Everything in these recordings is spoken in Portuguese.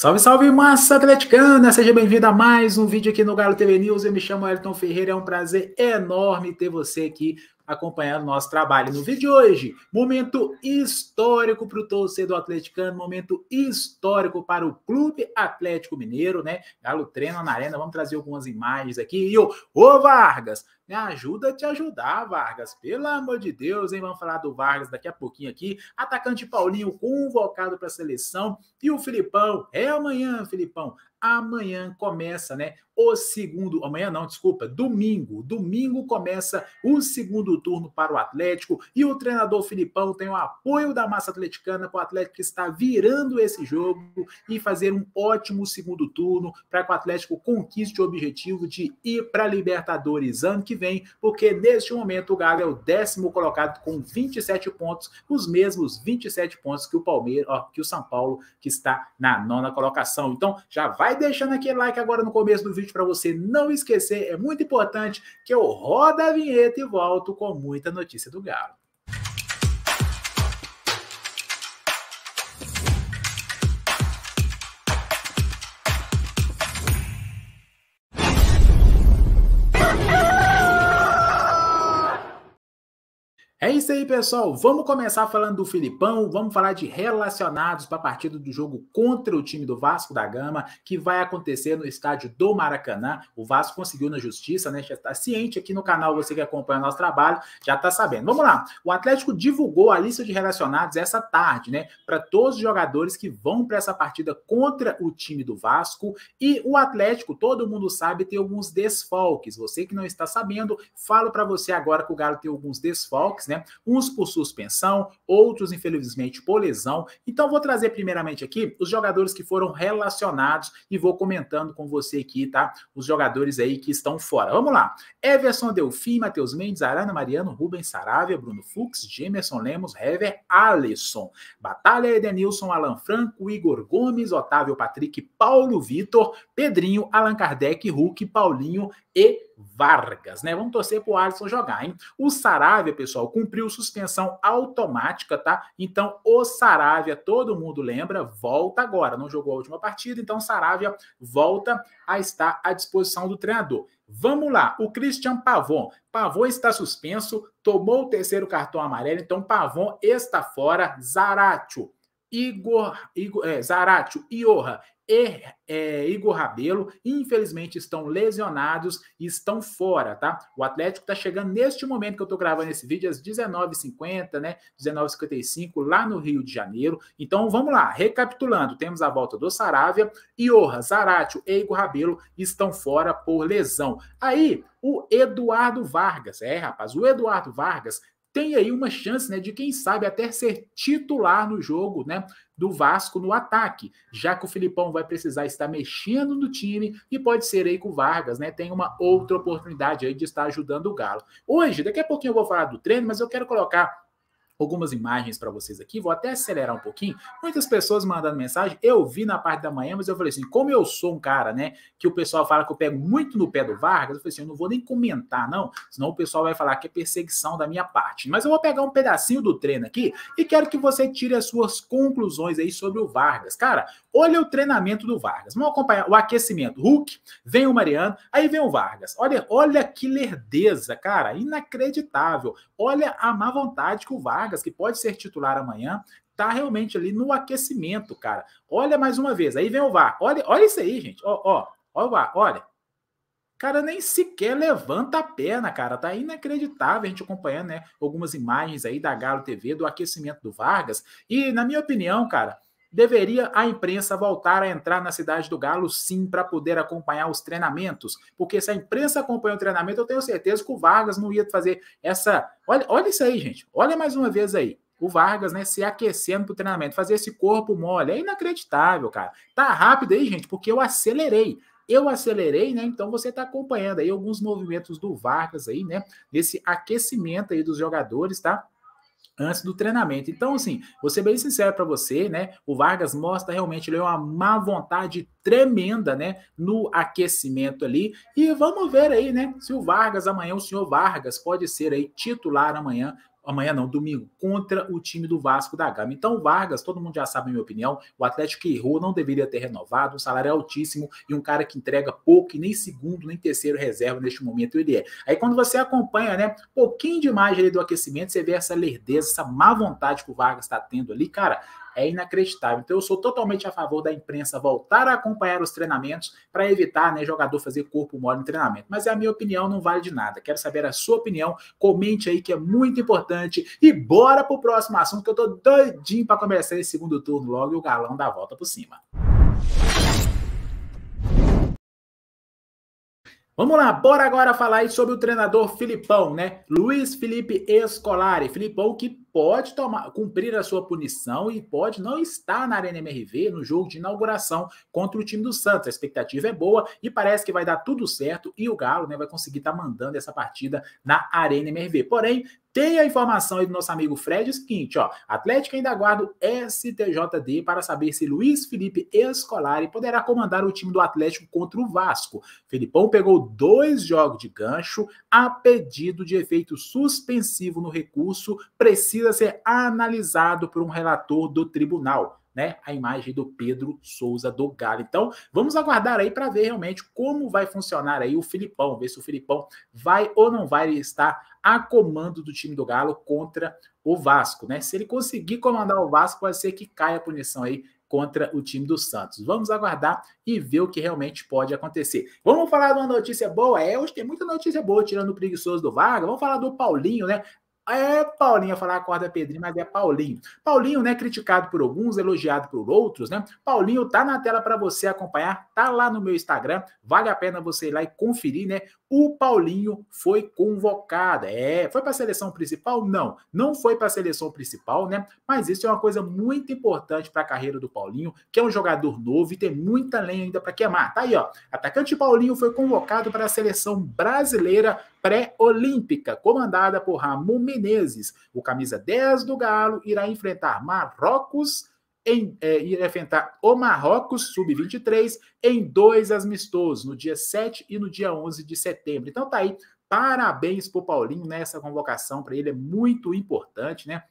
Salve, salve, massa atleticana! Seja bem-vindo a mais um vídeo aqui no Galo TV News. Eu me chamo Elton Ferreira, é um prazer enorme ter você aqui acompanhando nosso trabalho. No vídeo de hoje, momento histórico para o torcedor atleticano, momento histórico para o Clube Atlético Mineiro, né? Galo treina na arena, vamos trazer algumas imagens aqui. E o ô Vargas, me ajuda a te ajudar, Vargas, pelo amor de Deus, hein? Vamos falar do Vargas daqui a pouquinho aqui. Atacante Paulinho convocado para a seleção e o Filipão, é amanhã, Filipão, amanhã começa, né? O segundo, amanhã não, desculpa, domingo. Domingo começa o segundo turno para o Atlético e o treinador Filipão tem o apoio da massa atleticana para o Atlético estar está virando esse jogo e fazer um ótimo segundo turno para que o Atlético conquiste o objetivo de ir para a Libertadores ano que vem, porque neste momento o Galo é o décimo colocado com 27 pontos, os mesmos 27 pontos que o Palmeiras, ó, que o São Paulo que está na nona colocação. Então, já vai vai deixando aquele like agora no começo do vídeo para você não esquecer, é muito importante que eu roda a vinheta e volto com muita notícia do Galo. É isso aí, pessoal. Vamos começar falando do Filipão, vamos falar de relacionados para a partida do jogo contra o time do Vasco da Gama, que vai acontecer no estádio do Maracanã. O Vasco conseguiu na justiça, né? Já está ciente aqui no canal, você que acompanha o nosso trabalho, já está sabendo. Vamos lá. O Atlético divulgou a lista de relacionados essa tarde, né? Para todos os jogadores que vão para essa partida contra o time do Vasco. E o Atlético, todo mundo sabe, tem alguns desfalques. Você que não está sabendo, falo para você agora que o Galo tem alguns desfalques, né? Uns por suspensão, outros, infelizmente, por lesão. Então, vou trazer primeiramente aqui os jogadores que foram relacionados e vou comentando com você aqui, tá? Os jogadores aí que estão fora. Vamos lá. Everson Delfim, Matheus Mendes, Arana Mariano, Rubens Saravia, Bruno Fux, Jamerson Lemos, Hever, Alisson. Batalha, Edenilson, Alan Franco, Igor Gomes, Otávio Patrick, Paulo Vitor, Pedrinho, Allan Kardec, Hulk, Paulinho e Vargas, né? Vamos torcer para o Alisson jogar, hein? O Saravia, pessoal, cumpriu suspensão automática, tá? Então, o Saravia, todo mundo lembra, volta agora. Não jogou a última partida, então o Saravia volta a estar à disposição do treinador. Vamos lá, o Christian Pavon. Pavon está suspenso, tomou o terceiro cartão amarelo, então Pavon está fora. Zaratio Igor, Igor é, Zaratio, Iorra e er, é, Igor Rabelo, infelizmente, estão lesionados e estão fora, tá? O Atlético tá chegando neste momento que eu tô gravando esse vídeo, às 19h50, né? 19h55, lá no Rio de Janeiro. Então vamos lá, recapitulando: temos a volta do Saravia, Iorra, Zaratio e Igor Rabelo estão fora por lesão. Aí, o Eduardo Vargas, é, rapaz, o Eduardo Vargas tem aí uma chance, né, de quem sabe até ser titular no jogo, né, do Vasco no ataque, já que o Filipão vai precisar estar mexendo no time e pode ser aí com o Vargas, né, tem uma outra oportunidade aí de estar ajudando o Galo. Hoje, daqui a pouquinho eu vou falar do treino, mas eu quero colocar algumas imagens para vocês aqui. Vou até acelerar um pouquinho. Muitas pessoas mandando mensagem. Eu vi na parte da manhã, mas eu falei assim: como eu sou um cara, né, que o pessoal fala que eu pego muito no pé do Vargas, eu falei assim: eu não vou nem comentar, não, senão o pessoal vai falar que é perseguição da minha parte. Mas eu vou pegar um pedacinho do treino aqui e quero que você tire as suas conclusões aí sobre o Vargas. Cara, olha o treinamento do Vargas. Vamos acompanhar o aquecimento. Hulk, vem o Mariano, aí vem o Vargas. Olha, olha que lerdeza, cara, inacreditável. Olha a má vontade que o Vargas Vargas, que pode ser titular amanhã, tá realmente ali no aquecimento, cara. Olha mais uma vez, aí vem o VAR. Olha, olha isso aí, gente. Ó, ó, ó o VAR, olha. Cara, nem sequer levanta a perna, cara. Tá inacreditável a gente acompanhando, né? Algumas imagens aí da Galo TV do aquecimento do Vargas. E, na minha opinião, cara, Deveria a imprensa voltar a entrar na cidade do Galo, sim, para poder acompanhar os treinamentos. Porque se a imprensa acompanha o treinamento, eu tenho certeza que o Vargas não ia fazer essa. Olha, olha isso aí, gente. Olha mais uma vez aí. O Vargas, né, se aquecendo para o treinamento, fazer esse corpo mole. É inacreditável, cara. Tá rápido aí, gente, porque eu acelerei. Eu acelerei, né? Então você está acompanhando aí alguns movimentos do Vargas aí, né? Nesse aquecimento aí dos jogadores, tá? antes do treinamento. Então, assim, vou ser bem sincero para você, né? O Vargas mostra realmente ele é uma má vontade tremenda, né? No aquecimento ali. E vamos ver aí, né? Se o Vargas amanhã, o senhor Vargas, pode ser aí titular amanhã amanhã não, domingo, contra o time do Vasco da Gama. Então, Vargas, todo mundo já sabe a minha opinião, o Atlético errou, não deveria ter renovado, um salário altíssimo e um cara que entrega pouco e nem segundo, nem terceiro reserva neste momento ele é. Aí quando você acompanha, né, pouquinho de imagem ali do aquecimento, você vê essa lerdeza, essa má vontade que o Vargas está tendo ali, cara, é inacreditável. Então, eu sou totalmente a favor da imprensa voltar a acompanhar os treinamentos para evitar né, jogador fazer corpo mole no treinamento. Mas a minha opinião não vale de nada. Quero saber a sua opinião. Comente aí que é muito importante. E bora pro próximo assunto, que eu tô doidinho para começar esse segundo turno logo e o galão dá a volta por cima. Vamos lá, bora agora falar sobre o treinador Filipão, né? Luiz Felipe Escolari. Filipão que pode tomar, cumprir a sua punição e pode não estar na Arena MRV no jogo de inauguração contra o time do Santos. A expectativa é boa e parece que vai dar tudo certo e o Galo né, vai conseguir estar tá mandando essa partida na Arena MRV. Porém, tem a informação aí do nosso amigo Fred é o seguinte, ó. Atlético ainda aguarda o STJD para saber se Luiz Felipe Escolari poderá comandar o time do Atlético contra o Vasco. Felipão pegou dois jogos de gancho a pedido de efeito suspensivo no recurso, precisa precisa ser analisado por um relator do tribunal. Né, a imagem do Pedro Souza do Galo. Então, vamos aguardar aí para ver realmente como vai funcionar aí o Filipão, ver se o Filipão vai ou não vai estar a comando do time do Galo contra o Vasco, né? Se ele conseguir comandar o Vasco, pode ser que caia a punição aí contra o time do Santos. Vamos aguardar e ver o que realmente pode acontecer. Vamos falar de uma notícia boa? É, hoje tem muita notícia boa tirando o preguiçoso do Vaga. Vamos falar do Paulinho, né? É Paulinho, falar acorda Pedrinho, mas é Paulinho. Paulinho, né, criticado por alguns, elogiado por outros, né? Paulinho tá na tela para você acompanhar, tá lá no meu Instagram. Vale a pena você ir lá e conferir, né, o Paulinho foi convocado. É, foi para a seleção principal? Não, não foi para a seleção principal, né? Mas isso é uma coisa muito importante para a carreira do Paulinho, que é um jogador novo e tem muita lenha ainda para queimar. Tá aí, ó. Atacante Paulinho foi convocado para a seleção brasileira pré-olímpica, comandada por Ramon Menezes. O camisa 10 do Galo irá enfrentar Marrocos em, é, irá enfrentar o Marrocos, sub-23, em dois amistosos, no dia 7 e no dia 11 de setembro. Então tá aí, parabéns pro Paulinho nessa né, convocação, para ele é muito importante, né?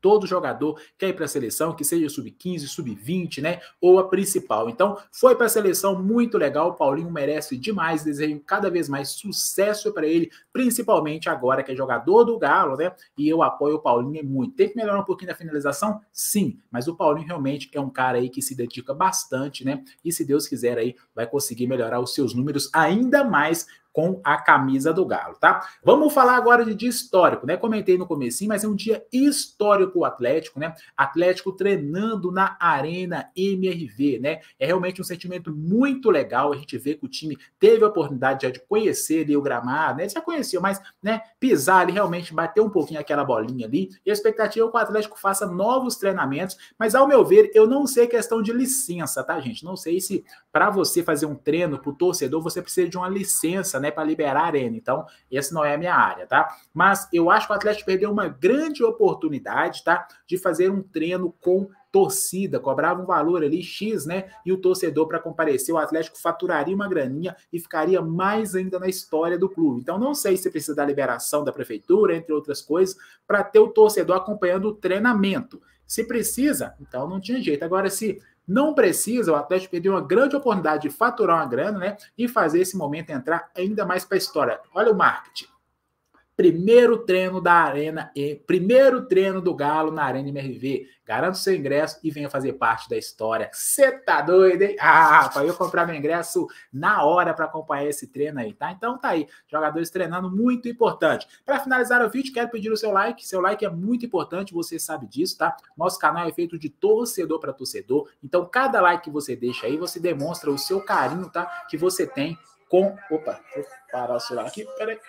todo jogador quer ir para a seleção, que seja sub-15, sub-20, né? Ou a principal. Então, foi para a seleção muito legal. O Paulinho merece demais. Desejo cada vez mais sucesso para ele, principalmente agora que é jogador do Galo, né? E eu apoio o Paulinho muito. Tem que melhorar um pouquinho da finalização? Sim, mas o Paulinho realmente é um cara aí que se dedica bastante, né? E se Deus quiser aí, vai conseguir melhorar os seus números ainda mais com a camisa do Galo, tá? Vamos falar agora de dia histórico, né? Comentei no começo, mas é um dia histórico o Atlético, né? Atlético treinando na Arena MRV, né? É realmente um sentimento muito legal a gente vê que o time teve a oportunidade já de conhecer ali o gramado, né? já conheceu, mas, né, pisar ali realmente, bater um pouquinho aquela bolinha ali, e a expectativa é que o Atlético faça novos treinamentos, mas ao meu ver, eu não sei questão de licença, tá, gente? Não sei se para você fazer um treino pro torcedor, você precisa de uma licença, né? né, para liberar a arena. Então, essa não é a minha área, tá? Mas eu acho que o Atlético perdeu uma grande oportunidade, tá? De fazer um treino com torcida, cobrava um valor ali X, né? E o torcedor para comparecer, o Atlético faturaria uma graninha e ficaria mais ainda na história do clube. Então não sei se precisa da liberação da prefeitura, entre outras coisas, para ter o torcedor acompanhando o treinamento. Se precisa, então não tinha jeito. Agora se não precisa, o Atlético perdeu uma grande oportunidade de faturar uma grana, né? E fazer esse momento entrar ainda mais para a história. Olha o marketing primeiro treino da Arena, primeiro treino do Galo na Arena MRV. garanto seu ingresso e venha fazer parte da história. Você tá doido, hein? Ah, rapaz, eu comprar meu ingresso na hora para acompanhar esse treino aí, tá? Então tá aí, jogadores treinando, muito importante. Para finalizar o vídeo, quero pedir o seu like. Seu like é muito importante, você sabe disso, tá? Nosso canal é feito de torcedor para torcedor, então cada like que você deixa aí, você demonstra o seu carinho, tá? Que você tem com. Opa, vou parar o celular aqui, peraí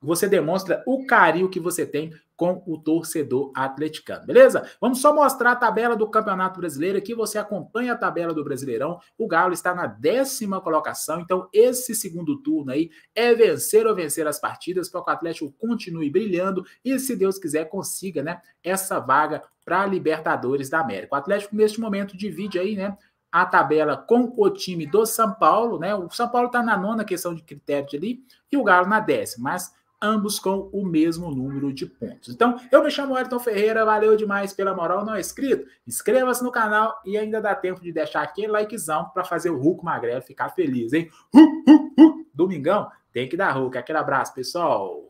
você demonstra o carinho que você tem com o torcedor atleticano, beleza? Vamos só mostrar a tabela do Campeonato Brasileiro aqui, você acompanha a tabela do Brasileirão, o Galo está na décima colocação, então esse segundo turno aí é vencer ou vencer as partidas para que o Atlético continue brilhando e, se Deus quiser, consiga, né, essa vaga para a Libertadores da América. O Atlético, neste momento, divide aí, né, a tabela com o time do São Paulo, né? O São Paulo está na nona questão de critério ali e o Galo na décima, mas ambos com o mesmo número de pontos. Então, eu me chamo Elton Ferreira, valeu demais pela moral, não é inscrito? Inscreva-se no canal e ainda dá tempo de deixar aquele likezão para fazer o Hulk Magrelo ficar feliz, hein? Hulk, Hulk, Hulk. Domingão, tem que dar Hulk. Aquele abraço, pessoal!